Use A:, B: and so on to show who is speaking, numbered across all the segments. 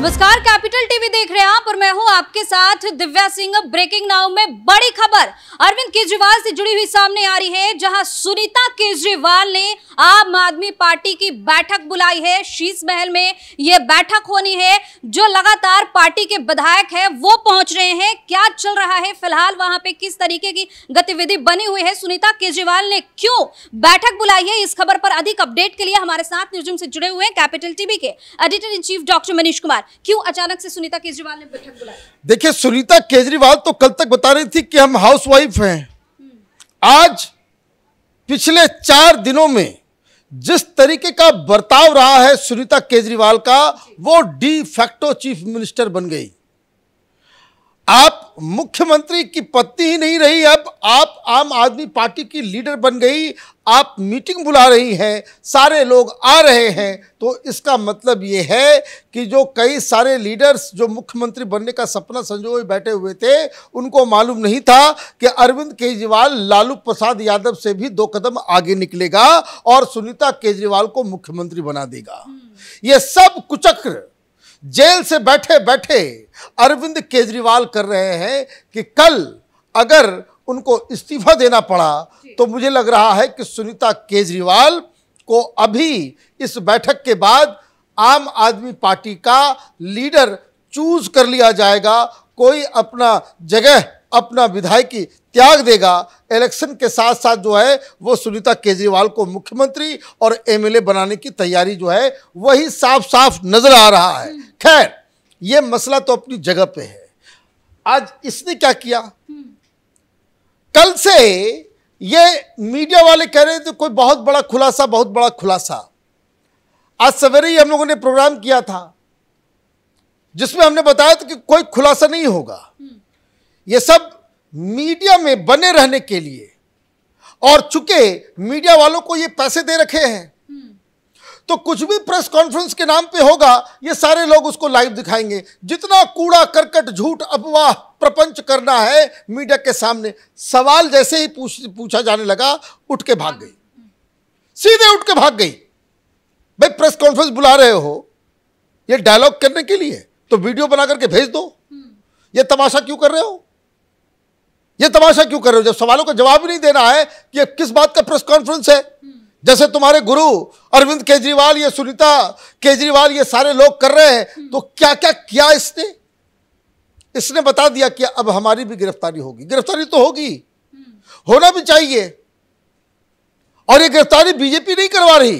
A: नमस्कार टीवी देख रहे हैं आप और मैं हूं आपके साथ दिव्या सिंह ब्रेकिंग नाउ में बड़ी खबर अरविंद केजरीवाल से जुड़ी हुई सामने आ रही है जहां सुनीता केजरीवाल ने आम आदमी पार्टी की बैठक बुलाई है शीश महल में यह बैठक होनी है जो लगातार पार्टी के विधायक है वो पहुंच रहे हैं क्या चल रहा है फिलहाल वहां पे किस तरीके की गतिविधि बनी हुई है सुनीता केजरीवाल ने क्यों बैठक बुलाई है इस खबर पर अधिक अपडेट के लिए हमारे साथ न्यूज से जुड़े हुए कैपिटल टीवी के editor in chief doctor Manish Kumar क्यों अचानक से सुनीता सुनीता केजरीवाल ने बैठक बुलाई
B: देखिए सुनीता केजरीवाल तो कल तक बता रही थी कि हम हाउसवाइफ हैं आज पिछले चार दिनों में जिस तरीके का बर्ताव रहा है सुनीता केजरीवाल का वो डी फैक्टो चीफ मिनिस्टर बन गई आप मुख्यमंत्री की पत्नी ही नहीं रही अब आप आम आदमी पार्टी की लीडर बन गई आप मीटिंग बुला रही हैं सारे लोग आ रहे हैं तो इसका मतलब ये है कि जो कई सारे लीडर्स जो मुख्यमंत्री बनने का सपना संजोए बैठे हुए थे उनको मालूम नहीं था कि अरविंद केजरीवाल लालू प्रसाद यादव से भी दो कदम आगे निकलेगा और सुनीता केजरीवाल को मुख्यमंत्री बना देगा हम्म। ये सब कुचक्र जेल से बैठे बैठे अरविंद केजरीवाल कर रहे हैं कि कल अगर उनको इस्तीफा देना पड़ा तो मुझे लग रहा है कि सुनीता केजरीवाल को अभी इस बैठक के बाद आम आदमी पार्टी का लीडर चूज कर लिया जाएगा कोई अपना जगह अपना विधायकी त्याग देगा इलेक्शन के साथ साथ जो है वो सुनीता केजरीवाल को मुख्यमंत्री और एमएलए बनाने की तैयारी जो है वही साफ साफ नजर आ रहा है हम्म। खैर ये मसला तो अपनी जगह पे है आज इसने क्या किया हम्म। कल से ये मीडिया वाले कह रहे थे तो कोई बहुत बड़ा खुलासा बहुत बड़ा खुलासा आज सवेरे ही हम लोगों ने प्रोग्राम किया था जिसमें हमने बताया था कि कोई खुलासा नहीं होगा हम्म। ये सब मीडिया में बने रहने के लिए और चुके मीडिया वालों को ये पैसे दे रखे हैं तो कुछ भी प्रेस कॉन्फ्रेंस के नाम पे होगा ये सारे लोग उसको लाइव दिखाएंगे जितना कूड़ा करकट झूठ अफवाह प्रपंच करना है मीडिया के सामने सवाल जैसे ही पूछ पूछा जाने लगा उठ के भाग गई सीधे उठ के भाग गई भाई प्रेस कॉन्फ्रेंस बुला रहे हो ये डायलॉग करने के लिए तो वीडियो बना करके भेज दो ये तमाशा क्यों कर रहे हो ये तमाशा क्यों कर रहे हो जब सवालों का जवाब ही नहीं देना है कि किस बात का प्रेस कॉन्फ्रेंस है जैसे तुम्हारे गुरु अरविंद केजरीवाल ये सुनीता केजरीवाल ये सारे लोग कर रहे हैं हम्म। तो क्या क्या किया इसने इसने बता दिया कि अब हमारी भी गिरफ्तारी होगी गिरफ्तारी तो होगी हम्म। होना भी चाहिए और ये गिरफ्तारी बीजेपी नहीं करवा रही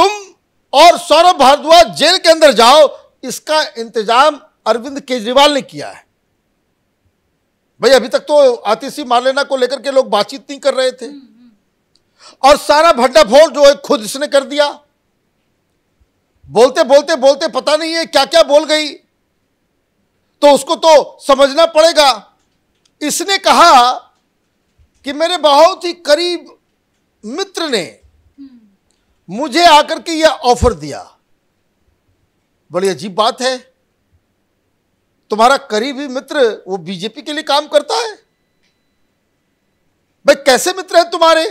B: तुम और सौरभ भारद्वाज जेल के अंदर जाओ इसका इंतजाम अरविंद केजरीवाल ने किया है भाई अभी तक तो आतिशी मारलेना को लेकर के लोग बातचीत नहीं कर रहे थे हम्म। और सारा भड्डा फोल जो है खुद इसने कर दिया बोलते बोलते बोलते पता नहीं है क्या क्या बोल गई तो उसको तो समझना पड़ेगा इसने कहा कि मेरे बहुत ही करीब मित्र ने हम्म। मुझे आकर के यह ऑफर दिया बड़ी अजीब बात है तुम्हारा करीबी मित्र वो बीजेपी के लिए काम करता है भाई कैसे मित्र है तुम्हारे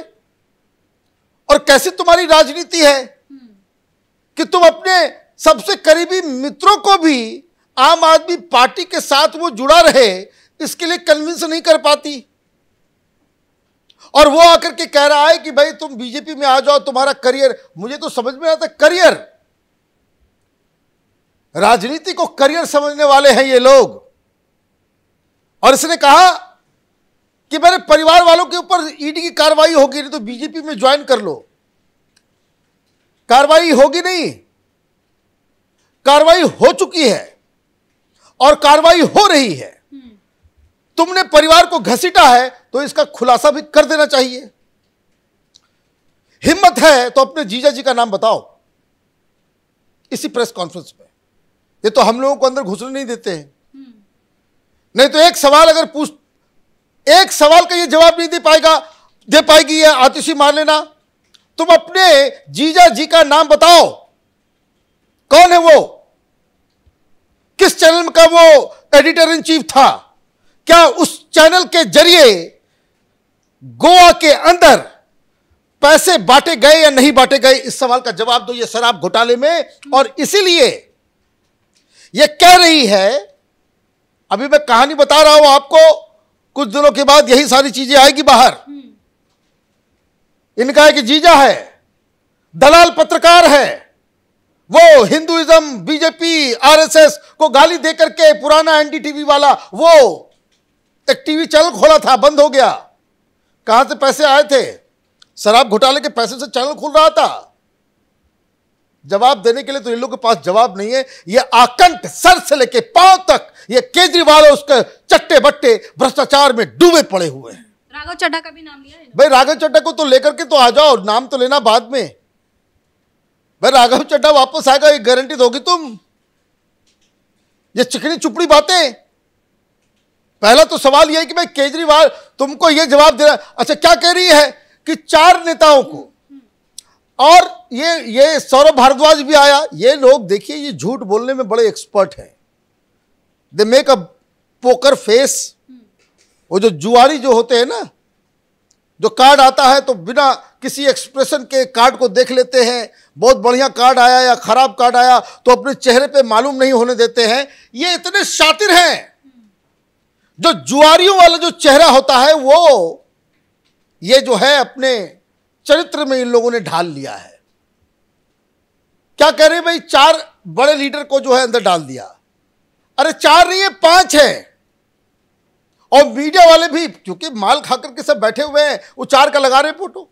B: और कैसे तुम्हारी राजनीति है हम्म। कि तुम अपने सबसे करीबी मित्रों को भी आम आदमी पार्टी के साथ वो जुड़ा रहे इसके लिए कन्विंस नहीं कर पाती और वो आकर के कह रहा है कि भाई तुम बीजेपी में आ जाओ तुम्हारा करियर मुझे तो समझ में आता करियर राजनीति को करियर समझने वाले हैं ये लोग और इसने कहा कि मेरे परिवार वालों के ऊपर ईडी की कार्रवाई होगी नहीं तो बीजेपी में ज्वाइन कर लो कार्रवाई होगी नहीं कार्रवाई हो चुकी है और कार्रवाई हो रही है तुमने परिवार को घसीटा है तो इसका खुलासा भी कर देना चाहिए हिम्मत है तो अपने जीजा जी का नाम बताओ इसी प्रेस कॉन्फ्रेंस में ये तो हम लोगों को अंदर घुसने नहीं देते हैं
C: हम्म।
B: नहीं तो एक सवाल अगर पूछ एक सवाल का ये जवाब नहीं दे पाएगा दे पाएगी यह आतिशी मार लेना तुम अपने जीजा जी का नाम बताओ कौन है वो किस चैनल का वो एडिटर इन चीफ था क्या उस चैनल के जरिए गोवा के अंदर पैसे बांटे गए या नहीं बांटे गए इस सवाल का जवाब दो ये शराब घोटाले में और इसीलिए ये कह रही है अभी मैं कहानी बता रहा हूं आपको कुछ दिनों के बाद यही सारी चीजें आएगी बाहर इनका एक जीजा है दलाल पत्रकार है वो हिंदुइज्म बीजेपी आरएसएस को गाली देकर के पुराना एनडीटीवी वाला वो एक टीवी चैनल खोला था बंद हो गया कहां से पैसे आए थे शराब घोटाले के पैसे से चैनल खुल रहा था जवाब देने के लिए तो इन लोग के पास जवाब नहीं है ये आकंठ सर से लेके पांव तक ये केजरीवाल और उसके चट्टे बट्टे भ्रष्टाचार में डूबे पड़े हुए हैं राघव चड्डा का भी नाम लिया है भाई राघव चड्डा को तो लेकर के तो आ जाओ नाम तो लेना बाद में भाई राघव चड्डा वापस आएगा ये गारंटी दोगी तुम ये चिकनी चुपड़ी बातें पहला तो सवाल यह है कि भाई केजरीवाल तुमको ये जवाब दे रहा अच्छा क्या कह रही है कि चार नेताओं को और ये ये सौरभ भारद्वाज भी आया ये लोग देखिए ये झूठ बोलने में बड़े एक्सपर्ट हैं they make a poker face वो जो जुआरी जो होते हैं ना जो कार्ड आता है तो बिना किसी एक्सप्रेशन के कार्ड को देख लेते हैं बहुत बढ़िया कार्ड आया या खराब कार्ड आया तो अपने चेहरे पे मालूम नहीं होने देते हैं ये इतने शातिर हैं जो जुआरियों वाला जो चेहरा होता है वो ये जो है अपने चरित्र में इन लोगों ने ढाल लिया है क्या कह रहे भाई चार बड़े लीडर को जो है अंदर डाल दिया अरे चार नहीं है पांच है और मीडिया वाले भी क्योंकि माल खाकर के सब बैठे हुए हैं वो चार का लगा रहे फोटो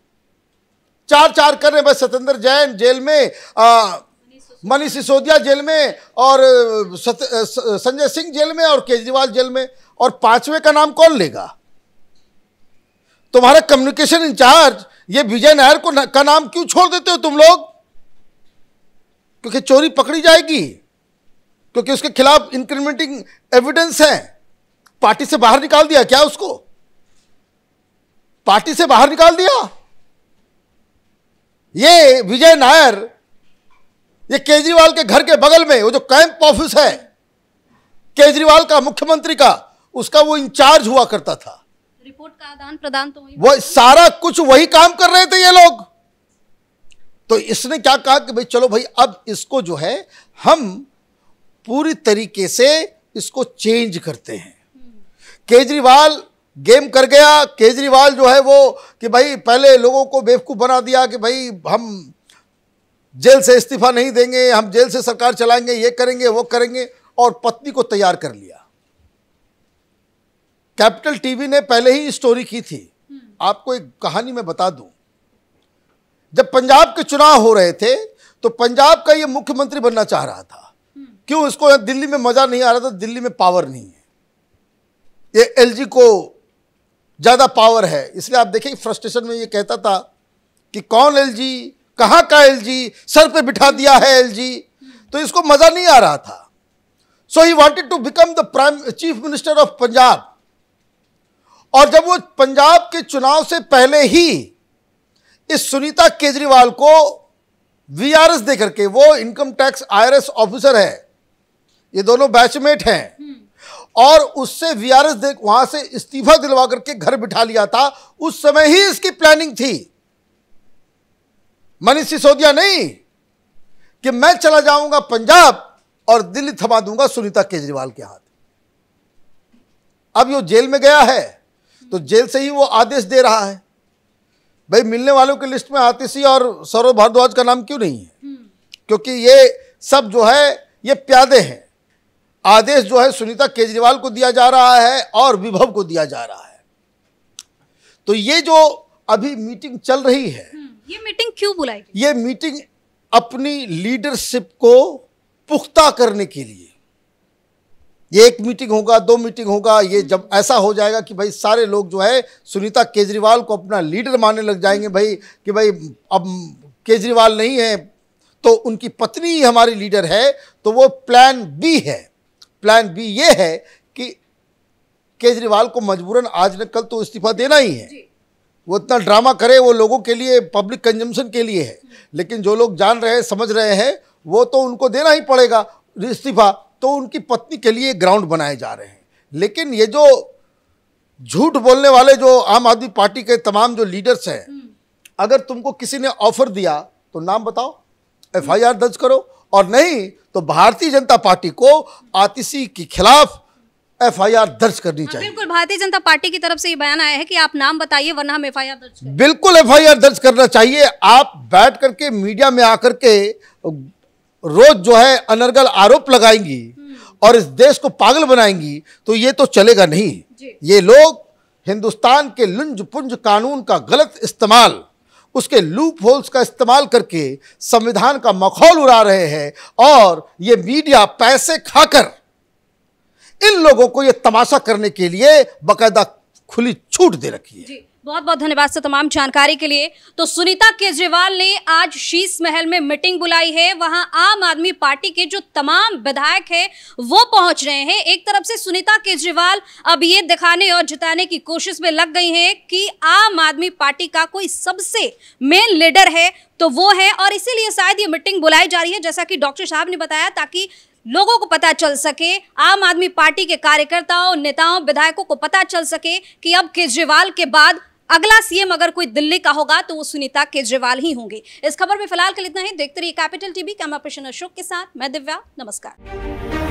B: चार चार कर रहे हैं भाई सत्येंद्र जैन जेल में मनीष सिसोदिया जेल में और संजय सिंह जेल में और केजरीवाल जेल में और पांचवे का नाम कौन लेगा तुम्हारा कम्युनिकेशन इंचार्ज ये विजय नायर को का नाम क्यों छोड़ देते हो तुम लोग क्योंकि चोरी पकड़ी जाएगी क्योंकि उसके खिलाफ इंक्रीमेंटिंग एविडेंस है पार्टी से बाहर निकाल दिया क्या उसको पार्टी से बाहर निकाल दिया ये विजय नायर ये केजरीवाल के घर के बगल में वो जो कैंप ऑफिस है केजरीवाल का मुख्यमंत्री का उसका वो इंचार्ज हुआ करता था
A: रिपोर्ट का आदान प्रदान तो
B: वो सारा कुछ वही काम कर रहे थे ये लोग तो इसने क्या कहा कि भाई चलो भाई अब इसको जो है हम पूरी तरीके से इसको चेंज करते हैं केजरीवाल गेम कर गया केजरीवाल जो है वो कि भाई पहले लोगों को बेवकूफ़ बना दिया कि भाई हम जेल से इस्तीफा नहीं देंगे हम जेल से सरकार चलाएंगे ये करेंगे वो करेंगे और पत्नी को तैयार कर लिया कैपिटल टीवी ने पहले ही स्टोरी की थी आपको एक कहानी मैं बता दूं जब पंजाब के चुनाव हो रहे थे तो पंजाब का ये मुख्यमंत्री बनना चाह रहा था क्यों इसको दिल्ली में मजा नहीं आ रहा था दिल्ली में पावर नहीं है ये एलजी को ज़्यादा पावर है इसलिए आप देखें फ्रस्ट्रेशन में ये कहता था कि कौन एलजी कहां का एलजी सर पे बिठा दिया है एलजी तो इसको मज़ा नहीं आ रहा था so he wanted to become the prime chief minister of Punjab और जब वो पंजाब के चुनाव से पहले ही इस सुनीता केजरीवाल को वीआरएस देकर के वो इनकम टैक्स आईआरएस ऑफिसर है ये दोनों बैचमेट हैं और उससे वीआरएस देख वहां से इस्तीफा दिलवा करके घर बिठा लिया था उस समय ही इसकी प्लानिंग थी मनीष सिसोदिया नहीं कि मैं चला जाऊंगा पंजाब और दिल्ली थमा दूंगा सुनीता केजरीवाल के हाथ अब यो जेल में गया है तो जेल से ही वो आदेश दे रहा है भाई मिलने वालों की लिस्ट में आतिशी और सौरभ भारद्वाज का नाम क्यों नहीं है हम्म। क्योंकि ये सब जो है ये प्यादे हैं आदेश जो है सुनीता केजरीवाल को दिया जा रहा है और विभव को दिया जा रहा है तो ये जो अभी मीटिंग चल रही है
A: हम्म, ये मीटिंग क्यों बुलाई
B: ये मीटिंग अपनी लीडरशिप को पुख्ता करने के लिए ये एक मीटिंग होगा दो मीटिंग होगा ये जब ऐसा हो जाएगा कि भाई सारे लोग जो है सुनीता केजरीवाल को अपना लीडर मानने लग जाएंगे भाई कि भाई अब केजरीवाल नहीं है तो उनकी पत्नी ही हमारी लीडर है तो वो प्लान बी है प्लान बी ये है कि केजरीवाल को मजबूरन आज न कल तो इस्तीफा देना ही है वो इतना ड्रामा करे वो लोगों के लिए पब्लिक कंजम्पन के लिए है लेकिन जो लोग जान रहे हैं समझ रहे हैं वो तो उनको देना ही पड़ेगा इस्तीफा तो उनकी पत्नी के लिए ग्राउंड बनाए जा रहे हैं लेकिन ये जो झूठ बोलने वाले जो आम आदमी पार्टी के तमाम जो लीडर्स हैं हम्म। अगर तुमको किसी ने ऑफर दिया तो नाम बताओ एफआईआर दर्ज करो और नहीं तो भारतीय जनता पार्टी को आतिशी के खिलाफ एफआईआर दर्ज करनी हाँ, चाहिए
A: बिल्कुल भारतीय जनता पार्टी की तरफ से ये बयान आया है कि आप नाम बताइए वरना हम एफआईआर दर्ज
B: बिल्कुल एफआईआर दर्ज करना चाहिए आप बैठ करके मीडिया में आकर के रोज जो है अनर्गल आरोप लगाएंगी और इस देश को पागल बनाएंगी तो ये तो चलेगा नहीं ये लोग हिंदुस्तान के लुंज पुंज कानून का गलत इस्तेमाल उसके लूप होल्स का इस्तेमाल करके संविधान का मखौल उड़ा रहे हैं और ये मीडिया पैसे खाकर इन लोगों को ये तमाशा करने के लिए बकायदा खुली छूट दे रखी
A: है बहुत बहुत धन्यवाद सर तमाम जानकारी के लिए तो सुनीता केजरीवाल ने आज शीश महल में मीटिंग बुलाई है वहां आम आदमी पार्टी के जो तमाम विधायक हैं वो पहुंच रहे हैं एक तरफ से सुनीता केजरीवाल अब ये दिखाने और जिताने की कोशिश में लग गई हैं कि आम आदमी पार्टी का कोई सबसे मेन लीडर है तो वो है और इसीलिए शायद ये मीटिंग बुलाई जा रही है जैसा कि डॉक्टर साहब ने बताया ताकि लोगों को पता चल सके आम आदमी पार्टी के कार्यकर्ताओं नेताओं विधायकों को पता चल सके कि अब केजरीवाल के बाद अगला सीएम अगर कोई दिल्ली का होगा तो वो सुनीता केजरीवाल ही होंगे इस खबर में फिलहाल के इतना ही देखते रहिए Capital TV camera person Ashok के साथ मैं दिव्या नमस्कार